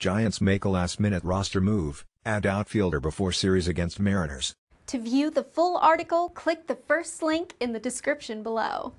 Giants make a last-minute roster move, add outfielder before series against Mariners. To view the full article, click the first link in the description below.